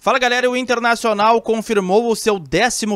Fala galera, o Internacional confirmou o seu 11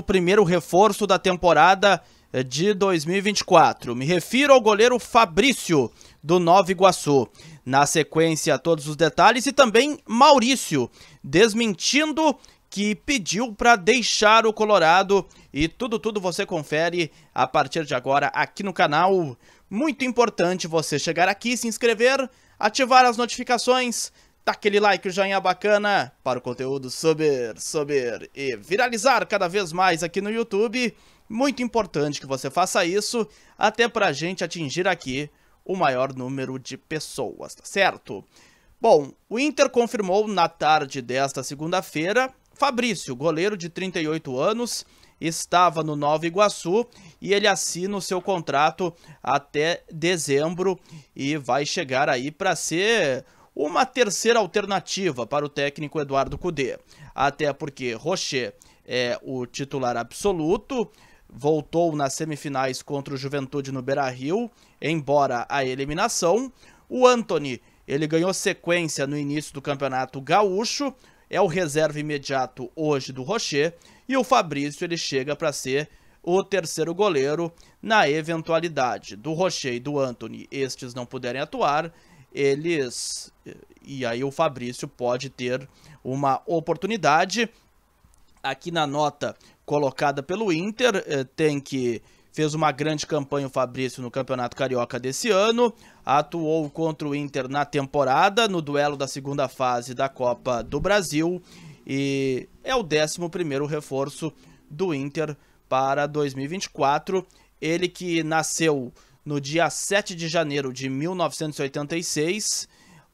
reforço da temporada eh, de 2024. Me refiro ao goleiro Fabrício, do Nova Iguaçu. Na sequência, todos os detalhes e também Maurício, desmentindo que pediu para deixar o Colorado e tudo tudo você confere a partir de agora aqui no canal. Muito importante você chegar aqui, se inscrever, ativar as notificações Dá aquele like, o joinha bacana para o conteúdo subir, subir e viralizar cada vez mais aqui no YouTube. Muito importante que você faça isso, até para a gente atingir aqui o maior número de pessoas, tá certo? Bom, o Inter confirmou na tarde desta segunda-feira Fabrício, goleiro de 38 anos, estava no Nova Iguaçu e ele assina o seu contrato até dezembro e vai chegar aí para ser uma terceira alternativa para o técnico Eduardo Cudê. Até porque Rocher é o titular absoluto, voltou nas semifinais contra o Juventude no Beira-Rio, embora a eliminação. O Anthony, ele ganhou sequência no início do Campeonato Gaúcho, é o reserva imediato hoje do Rocher, e o Fabrício ele chega para ser o terceiro goleiro na eventualidade do Rocher e do Anthony estes não puderem atuar eles. E aí o Fabrício pode ter uma oportunidade. Aqui na nota colocada pelo Inter, eh, tem que fez uma grande campanha o Fabrício no Campeonato Carioca desse ano, atuou contra o Inter na temporada, no duelo da segunda fase da Copa do Brasil e é o 11 primeiro reforço do Inter para 2024. Ele que nasceu no dia 7 de janeiro de 1986,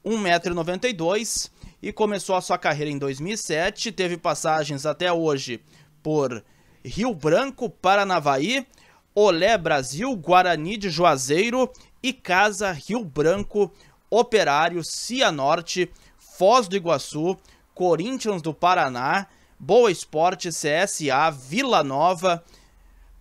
1,92m e começou a sua carreira em 2007, teve passagens até hoje por Rio Branco, Paranavaí, Olé Brasil, Guarani de Juazeiro e Casa Rio Branco, Operário, Cianorte, Foz do Iguaçu, Corinthians do Paraná, Boa Esporte, CSA, Vila Nova,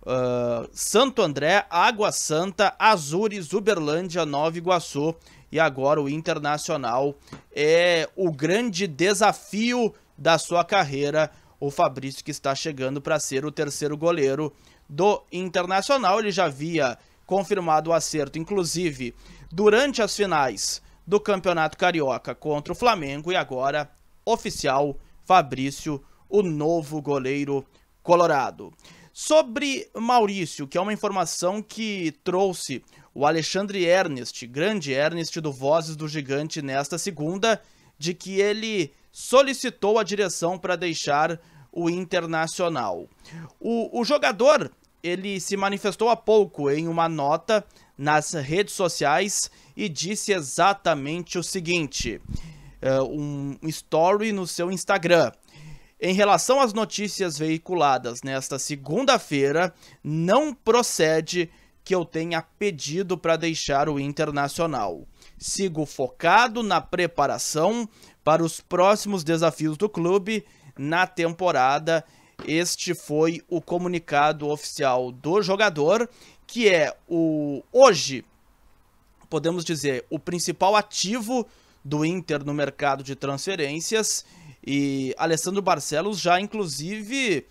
uh, Santo André, Água Santa, Azures, Uberlândia, Nova Iguaçu e agora o Internacional é o grande desafio da sua carreira. O Fabrício que está chegando para ser o terceiro goleiro do Internacional. Ele já havia confirmado o acerto, inclusive durante as finais do Campeonato Carioca contra o Flamengo e agora oficial Fabrício, o novo goleiro colorado. Sobre Maurício, que é uma informação que trouxe o Alexandre Ernest, grande Ernest do Vozes do Gigante, nesta segunda, de que ele solicitou a direção para deixar o Internacional. O, o jogador, ele se manifestou há pouco em uma nota nas redes sociais e disse exatamente o seguinte: uh, um story no seu Instagram. Em relação às notícias veiculadas nesta segunda-feira, não procede que eu tenha pedido para deixar o Internacional. Sigo focado na preparação para os próximos desafios do clube na temporada. Este foi o comunicado oficial do jogador, que é o hoje, podemos dizer, o principal ativo do Inter no mercado de transferências e Alessandro Barcelos já, inclusive,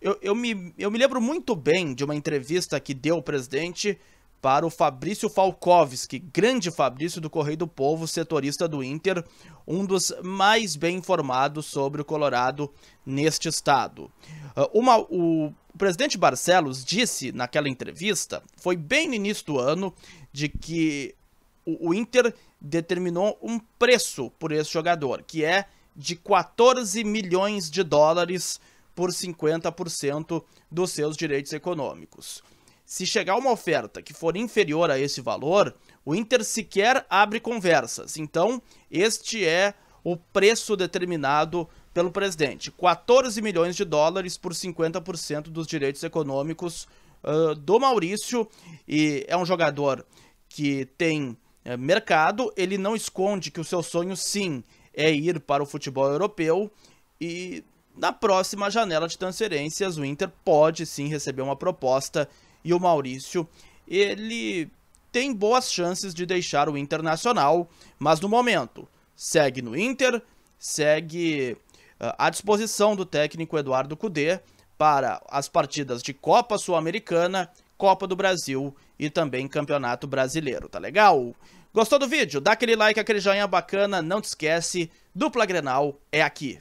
eu, eu, me, eu me lembro muito bem de uma entrevista que deu o presidente para o Fabrício Falcovski, grande Fabrício do Correio do Povo, setorista do Inter, um dos mais bem informados sobre o Colorado neste estado. Uh, uma, o presidente Barcelos disse naquela entrevista, foi bem no início do ano, de que o, o Inter determinou um preço por esse jogador, que é de 14 milhões de dólares por 50% dos seus direitos econômicos. Se chegar uma oferta que for inferior a esse valor, o Inter sequer abre conversas. Então, este é o preço determinado pelo presidente: 14 milhões de dólares por 50% dos direitos econômicos uh, do Maurício. E é um jogador que tem uh, mercado, ele não esconde que o seu sonho, sim, é ir para o futebol europeu e na próxima janela de transferências o Inter pode sim receber uma proposta e o Maurício ele tem boas chances de deixar o Internacional, mas no momento segue no Inter, segue ah, à disposição do técnico Eduardo Cudê para as partidas de Copa Sul-Americana, Copa do Brasil e também Campeonato Brasileiro, tá legal? Gostou do vídeo? Dá aquele like, aquele joinha bacana, não te esquece, dupla Grenal é aqui.